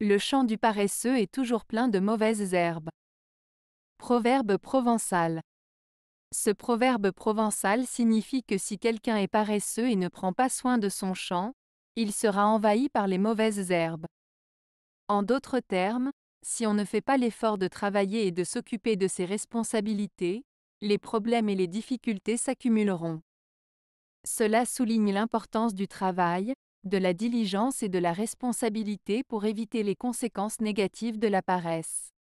Le champ du paresseux est toujours plein de mauvaises herbes. Proverbe provençal. Ce proverbe provençal signifie que si quelqu'un est paresseux et ne prend pas soin de son champ, il sera envahi par les mauvaises herbes. En d'autres termes, si on ne fait pas l'effort de travailler et de s'occuper de ses responsabilités, les problèmes et les difficultés s'accumuleront. Cela souligne l'importance du travail, de la diligence et de la responsabilité pour éviter les conséquences négatives de la paresse.